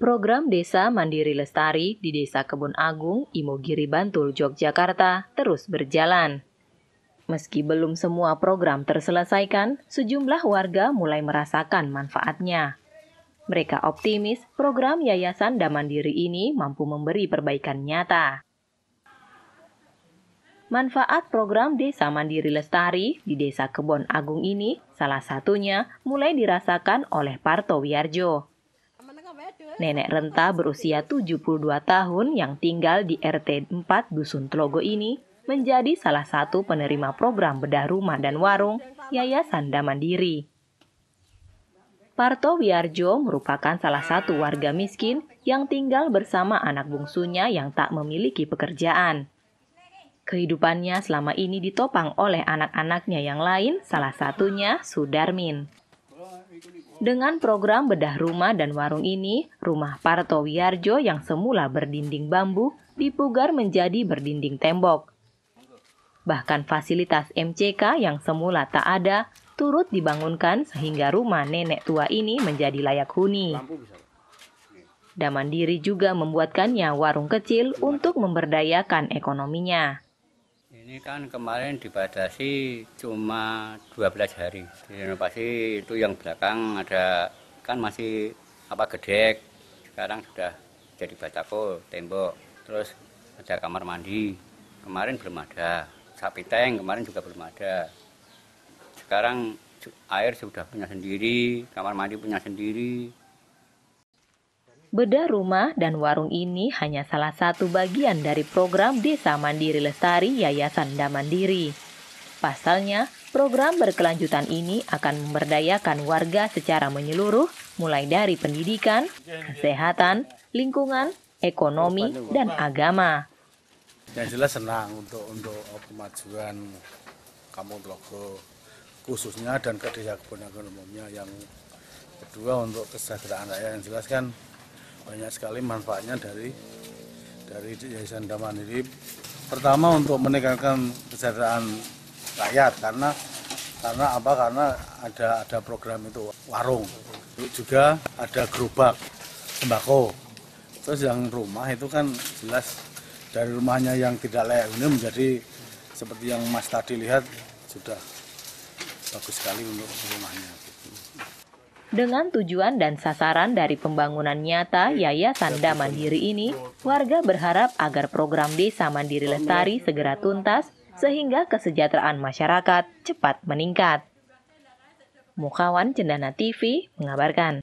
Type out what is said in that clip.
Program Desa Mandiri Lestari di Desa Kebun Agung, Imogiri Bantul, Yogyakarta terus berjalan. Meski belum semua program terselesaikan, sejumlah warga mulai merasakan manfaatnya. Mereka optimis program Yayasan Damandiri ini mampu memberi perbaikan nyata. Manfaat program Desa Mandiri Lestari di Desa Kebon Agung ini salah satunya mulai dirasakan oleh Parto Wiarjo, Nenek renta berusia 72 tahun yang tinggal di RT 4 Dusun Telogo ini menjadi salah satu penerima program bedah rumah dan warung Yayasan Damandiri. Parto Wiarjo merupakan salah satu warga miskin yang tinggal bersama anak bungsunya yang tak memiliki pekerjaan. Kehidupannya selama ini ditopang oleh anak-anaknya yang lain, salah satunya Sudarmin. Dengan program bedah rumah dan warung ini, rumah Parto Wiarjo yang semula berdinding bambu dipugar menjadi berdinding tembok. Bahkan fasilitas MCK yang semula tak ada turut dibangunkan sehingga rumah nenek tua ini menjadi layak huni. Damandiri juga membuatkannya warung kecil untuk memberdayakan ekonominya. Ini kan kemarin dibatasi cuma 12 hari. Renovasi itu yang belakang ada kan masih apa gedek. Sekarang sudah jadi batako tembok. Terus ada kamar mandi. Kemarin belum ada. Sapi tank kemarin juga belum ada. Sekarang air sudah punya sendiri, kamar mandi punya sendiri. Bedah rumah dan warung ini hanya salah satu bagian dari program Desa Mandiri Lestari Yayasan Damandiri. Pasalnya, program berkelanjutan ini akan memberdayakan warga secara menyeluruh, mulai dari pendidikan, kesehatan, lingkungan, ekonomi, dan agama. Yang jelas senang untuk untuk kemajuan Kampung Tlogo khususnya dan ke desa kebunan umumnya yang kedua untuk kesejahteraan rakyat yang jelas kan banyak sekali manfaatnya dari dari Yayasan damai ini Pertama untuk meningkatkan kesejahteraan rakyat karena karena apa? Karena ada ada program itu warung. Juga ada gerobak sembako. Terus yang rumah itu kan jelas dari rumahnya yang tidak layak ini menjadi seperti yang Mas tadi lihat sudah bagus sekali untuk rumahnya. Dengan tujuan dan sasaran dari pembangunan nyata Yayasan Mandiri ini, warga berharap agar program Desa Mandiri Lestari segera tuntas sehingga kesejahteraan masyarakat cepat meningkat. Mukawan Cendana TV mengabarkan.